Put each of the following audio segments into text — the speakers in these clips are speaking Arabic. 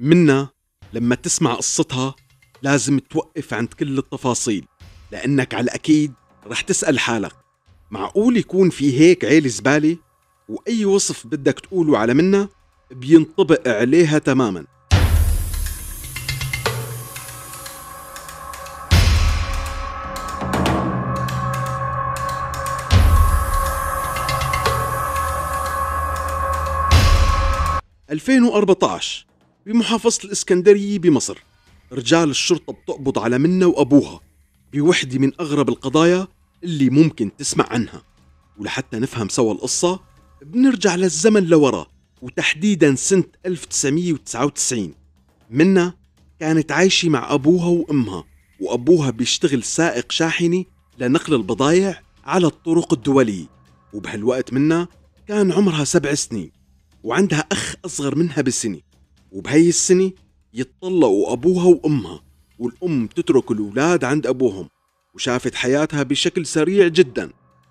منا لما تسمع قصتها لازم توقف عند كل التفاصيل لأنك على الأكيد رح تسأل حالك معقول يكون في هيك عيلة زبالة وأي وصف بدك تقوله على منا بينطبق عليها تماما ألفين وأربعة عشر بمحافظة الإسكندرية بمصر رجال الشرطة بتقبض على منا وأبوها بوحدة من أغرب القضايا اللي ممكن تسمع عنها ولحتى نفهم سوا القصة بنرجع للزمن لورا وتحديدا سنة 1999 منا كانت عايشة مع أبوها وأمها وأبوها بيشتغل سائق شاحنة لنقل البضايع على الطرق الدولية وبهالوقت منا كان عمرها سبع سنين وعندها أخ أصغر منها بسنة وبهي السنة يتطلقوا أبوها وأمها والأم تترك الأولاد عند أبوهم وشافت حياتها بشكل سريع جدا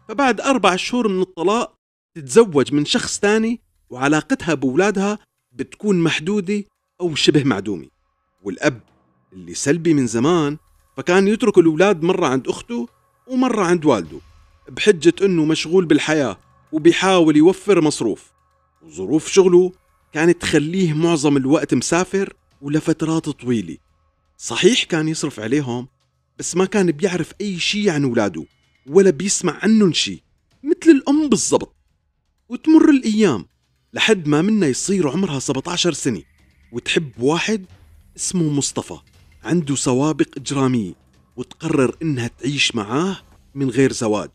فبعد أربع شهور من الطلاق تتزوج من شخص تاني وعلاقتها بأولادها بتكون محدودة أو شبه معدومة والأب اللي سلبي من زمان فكان يترك الأولاد مرة عند أخته ومرة عند والده بحجة أنه مشغول بالحياة وبيحاول يوفر مصروف وظروف شغله كانت تخليه معظم الوقت مسافر ولفترات طويلة صحيح كان يصرف عليهم بس ما كان بيعرف أي شي عن ولاده ولا بيسمع عنهم شي مثل الأم بالضبط وتمر الأيام لحد ما منا يصير عمرها 17 سنة وتحب واحد اسمه مصطفى عنده سوابق إجرامية وتقرر إنها تعيش معاه من غير زواج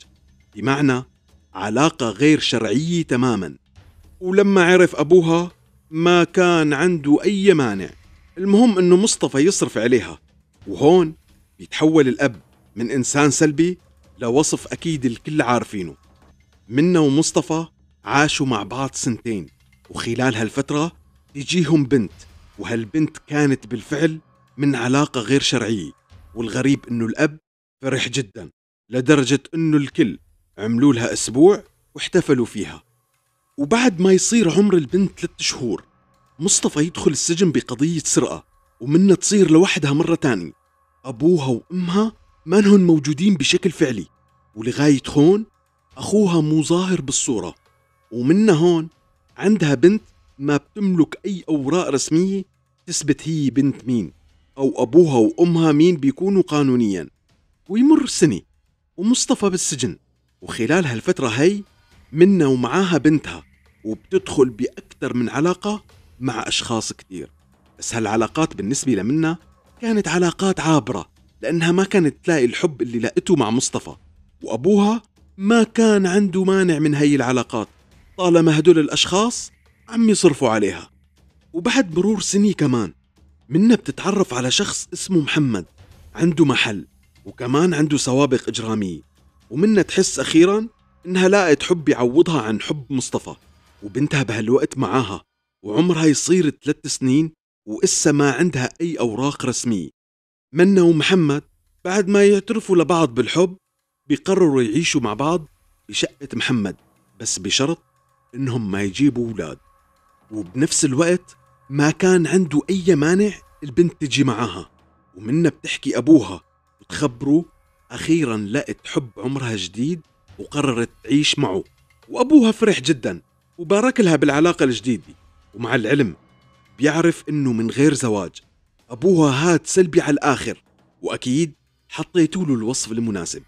بمعنى علاقة غير شرعية تماما ولما عرف أبوها ما كان عنده أي مانع المهم أنه مصطفى يصرف عليها وهون يتحول الأب من إنسان سلبي لوصف أكيد الكل عارفينه منا ومصطفى عاشوا مع بعض سنتين وخلال هالفترة تجيهم بنت وهالبنت كانت بالفعل من علاقة غير شرعية والغريب أنه الأب فرح جدا لدرجة أنه الكل عملوا لها أسبوع واحتفلوا فيها وبعد ما يصير عمر البنت ثلاث شهور مصطفى يدخل السجن بقضية سرقة ومنها تصير لوحدها مرة تاني أبوها وأمها مانهن موجودين بشكل فعلي ولغاية هون أخوها مو ظاهر بالصورة ومنه هون عندها بنت ما بتملك أي أوراق رسمية تثبت هي بنت مين أو أبوها وأمها مين بيكونوا قانونيا ويمر سنة ومصطفى بالسجن وخلال هالفترة هي منا ومعاها بنتها وبتدخل بأكثر من علاقة مع أشخاص كثير بس هالعلاقات بالنسبة لمنا كانت علاقات عابرة لأنها ما كانت تلاقي الحب اللي لقته مع مصطفى وأبوها ما كان عنده مانع من هاي العلاقات طالما هدول الأشخاص عم يصرفوا عليها وبعد مرور سنة كمان منا بتتعرف على شخص اسمه محمد عنده محل وكمان عنده سوابق إجرامية ومنا تحس أخيرا إنها لقت حب يعوضها عن حب مصطفى وبنتها بهالوقت معاها وعمرها يصير ثلاث سنين وإسا ما عندها أي أوراق رسمية منا ومحمد بعد ما يعترفوا لبعض بالحب بيقرروا يعيشوا مع بعض بشقة محمد بس بشرط إنهم ما يجيبوا أولاد وبنفس الوقت ما كان عنده أي مانع البنت تجي معاها ومنا بتحكي أبوها وتخبره أخيرا لقت حب عمرها جديد وقررت تعيش معه وأبوها فرح جدا وبارك لها بالعلاقة الجديدة ومع العلم بيعرف انه من غير زواج ابوها هاد سلبي على الاخر واكيد حطيتوا له الوصف المناسب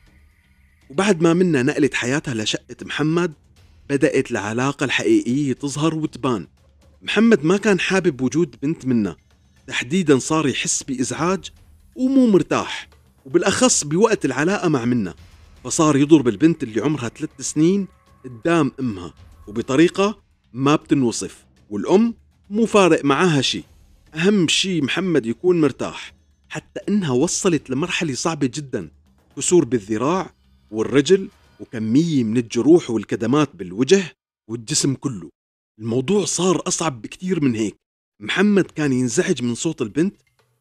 وبعد ما منا نقلت حياتها لشقة محمد بدأت العلاقة الحقيقية تظهر وتبان محمد ما كان حابب وجود بنت منا تحديدا صار يحس بإزعاج ومو مرتاح وبالأخص بوقت العلاقة مع منا فصار يضرب البنت اللي عمرها ثلاث سنين قدام أمها وبطريقة ما بتنوصف والأم مو فارق معاها شيء أهم شيء محمد يكون مرتاح حتى إنها وصلت لمرحلة صعبة جدا كسور بالذراع والرجل وكمية من الجروح والكدمات بالوجه والجسم كله الموضوع صار أصعب بكثير من هيك محمد كان ينزعج من صوت البنت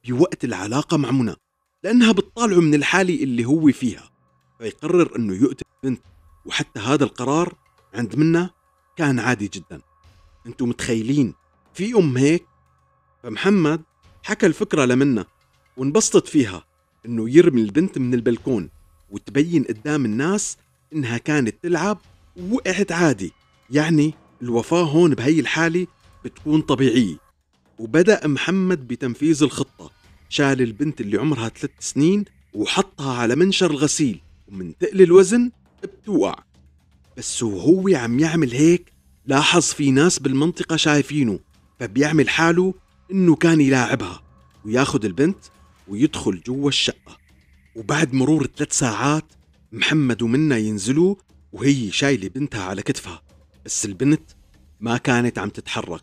بوقت العلاقة مع منى لأنها بتطالعه من الحالة اللي هو فيها فيقرر أنه يقتل البنت وحتى هذا القرار عند منى كان عادي جدا انتم متخيلين في ام هيك فمحمد حكى الفكرة لمنا وانبسطت فيها انه يرمي البنت من البلكون وتبين قدام الناس انها كانت تلعب ووقعت عادي يعني الوفاة هون بهي الحالة بتكون طبيعية وبدأ محمد بتنفيذ الخطة شال البنت اللي عمرها ثلاث سنين وحطها على منشر الغسيل ومن تقل الوزن بتوقع بس وهو عم يعمل هيك لاحظ في ناس بالمنطقة شايفينه فبيعمل حاله إنه كان يلاعبها وياخد البنت ويدخل جوا الشقة وبعد مرور ثلاث ساعات محمد ومنا ينزلوا وهي شايلة بنتها على كتفها بس البنت ما كانت عم تتحرك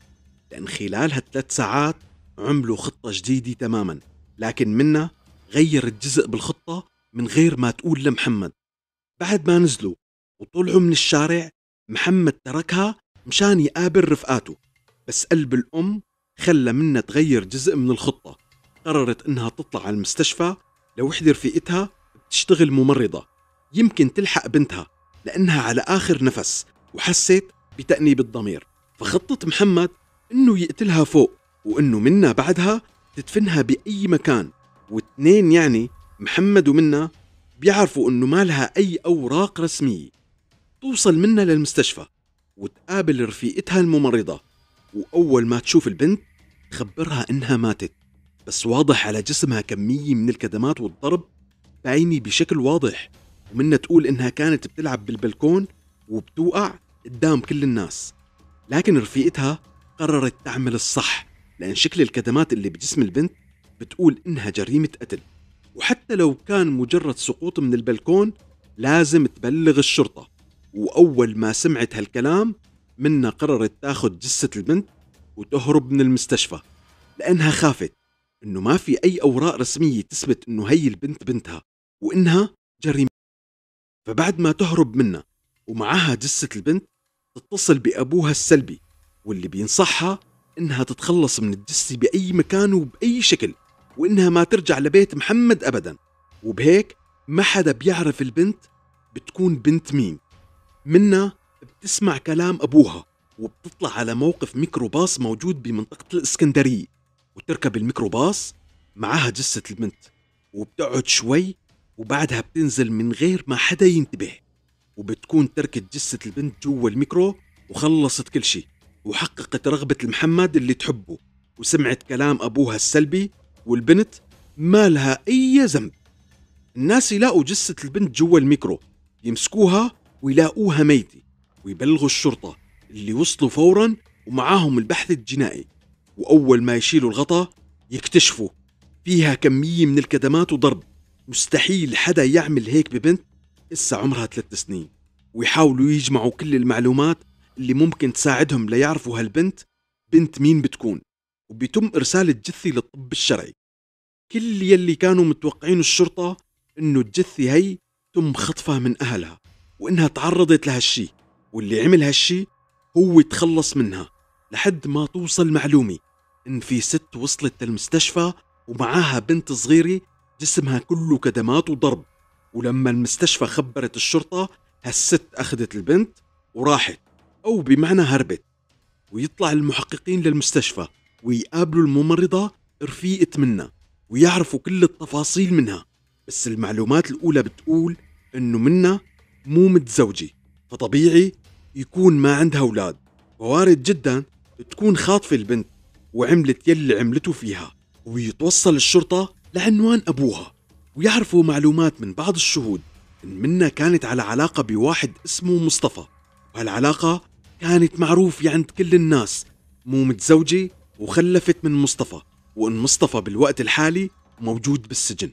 لأن خلال هالثلاث ساعات عملوا خطة جديدة تماما لكن منا غيرت جزء بالخطة من غير ما تقول لمحمد بعد ما نزلوا وطلعوا من الشارع محمد تركها مشان يقابل رفقاته بس قلب الأم خلى منها تغير جزء من الخطة قررت إنها تطلع على المستشفى لوحدة رفيقتها بتشتغل ممرضة يمكن تلحق بنتها لأنها على آخر نفس وحست بتأنيب الضمير فخطة محمد إنه يقتلها فوق وإنه منا بعدها تدفنها بأي مكان واثنين يعني محمد ومنا بيعرفوا إنه ما لها أي أوراق رسمية توصل منا للمستشفى وتقابل رفيقتها الممرضة وأول ما تشوف البنت تخبرها إنها ماتت بس واضح على جسمها كمية من الكدمات والضرب بعيني بشكل واضح ومنها تقول إنها كانت بتلعب بالبلكون وبتوقع قدام كل الناس لكن رفيقتها قررت تعمل الصح لأن شكل الكدمات اللي بجسم البنت بتقول إنها جريمة قتل وحتى لو كان مجرد سقوط من البلكون لازم تبلغ الشرطة وأول ما سمعت هالكلام منا قررت تاخذ جثة البنت وتهرب من المستشفى لأنها خافت إنه ما في أي أوراق رسمية تثبت إنه هي البنت بنتها وإنها جريمة فبعد ما تهرب منا ومعها جثة البنت تتصل بأبوها السلبي واللي بينصحها إنها تتخلص من الجثة بأي مكان وبأي شكل وإنها ما ترجع لبيت محمد أبدا وبهيك ما حدا بيعرف البنت بتكون بنت مين منا بتسمع كلام أبوها وبتطلع على موقف ميكروباص موجود بمنطقة الإسكندرية وتركب الميكروباص معها جثة البنت وبتقعد شوي وبعدها بتنزل من غير ما حدا ينتبه وبتكون تركت جثة البنت جوا الميكرو وخلصت كل شيء وحققت رغبة المحمد اللي تحبه وسمعت كلام أبوها السلبي والبنت ما لها أي ذنب الناس يلاقوا جثة البنت جوا الميكرو يمسكوها ويلاقوها ميتة ويبلغوا الشرطة اللي وصلوا فورا ومعاهم البحث الجنائي وأول ما يشيلوا الغطاء يكتشفوا فيها كمية من الكدمات وضرب مستحيل حدا يعمل هيك ببنت إسا عمرها ثلاث سنين ويحاولوا يجمعوا كل المعلومات اللي ممكن تساعدهم ليعرفوا هالبنت بنت مين بتكون وبيتم إرسال الجثة للطب الشرعي كل يلي كانوا متوقعين الشرطة إنه الجثة هي تم خطفها من أهلها وإنها تعرضت لهالشي واللي عمل هالشي هو تخلص منها لحد ما توصل معلومة إن في ست وصلت للمستشفى ومعاها بنت صغيرة جسمها كله كدمات وضرب ولما المستشفى خبرت الشرطة هالست أخذت البنت وراحت أو بمعنى هربت ويطلع المحققين للمستشفى ويقابلوا الممرضة رفيقة منها ويعرفوا كل التفاصيل منها بس المعلومات الأولى بتقول إنه منها مو متزوجة فطبيعي يكون ما عندها أولاد ووارد جدا تكون خاطفة البنت وعملت يلي عملته فيها ويتوصل الشرطة لعنوان أبوها ويعرفوا معلومات من بعض الشهود إن منا كانت على علاقة بواحد اسمه مصطفى وهالعلاقة كانت معروفة عند كل الناس مو متزوجة وخلفت من مصطفى وإن مصطفى بالوقت الحالي موجود بالسجن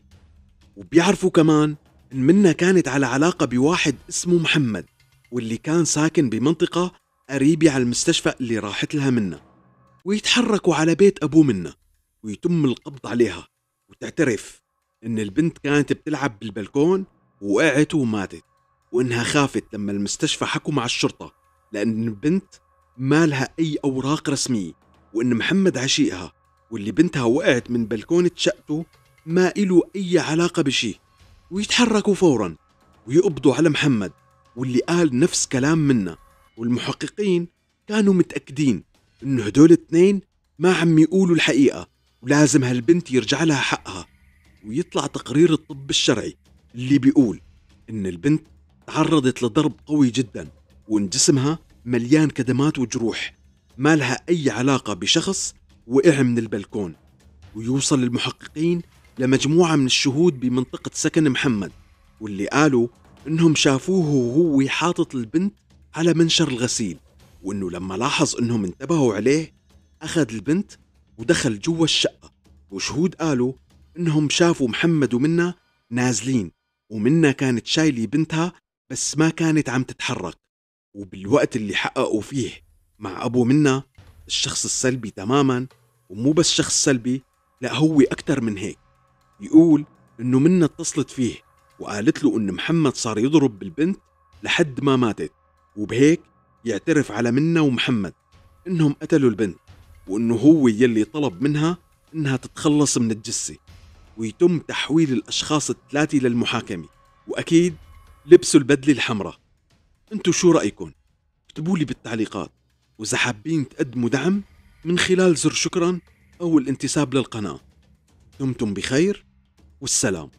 وبيعرفوا كمان منا كانت على علاقة بواحد اسمه محمد واللي كان ساكن بمنطقة قريبة على المستشفى اللي راحت لها منا ويتحركوا على بيت أبوه منا ويتم القبض عليها وتعترف إن البنت كانت بتلعب بالبلكون وقعت وماتت وإنها خافت لما المستشفى حكوا مع الشرطة لأن البنت ما لها أي أوراق رسمية وإن محمد عشيقها واللي بنتها وقعت من بلكونة شقته ما إله أي علاقة بشيء ويتحركوا فورا ويقبضوا على محمد واللي قال نفس كلام منا والمحققين كانوا متأكدين إنه هدول اثنين ما عم يقولوا الحقيقة ولازم هالبنت يرجع لها حقها ويطلع تقرير الطب الشرعي اللي بيقول إن البنت تعرضت لضرب قوي جدا وإن جسمها مليان كدمات وجروح ما لها أي علاقة بشخص وقع من البلكون ويوصل المحققين لمجموعة من الشهود بمنطقة سكن محمد واللي قالوا إنهم شافوه وهو حاطط البنت على منشر الغسيل وإنه لما لاحظ إنهم انتبهوا عليه أخذ البنت ودخل جوا الشقة وشهود قالوا إنهم شافوا محمد ومنا نازلين ومنا كانت شايلة بنتها بس ما كانت عم تتحرك وبالوقت اللي حققوا فيه مع أبو منا الشخص السلبي تماما ومو بس شخص سلبي لا هو أكثر من هيك يقول إنه منا اتصلت فيه وقالت له إن محمد صار يضرب بالبنت لحد ما ماتت وبهيك يعترف على منا ومحمد إنهم قتلوا البنت وإنه هو يلي طلب منها إنها تتخلص من الجسة ويتم تحويل الأشخاص الثلاثة للمحاكمة وأكيد لبسوا البدلة الحمراء انتو شو رأيكم؟ اكتبوا لي بالتعليقات وإذا حابين تقدموا دعم من خلال زر شكرا أو الانتساب للقناة دمتم بخير والسلام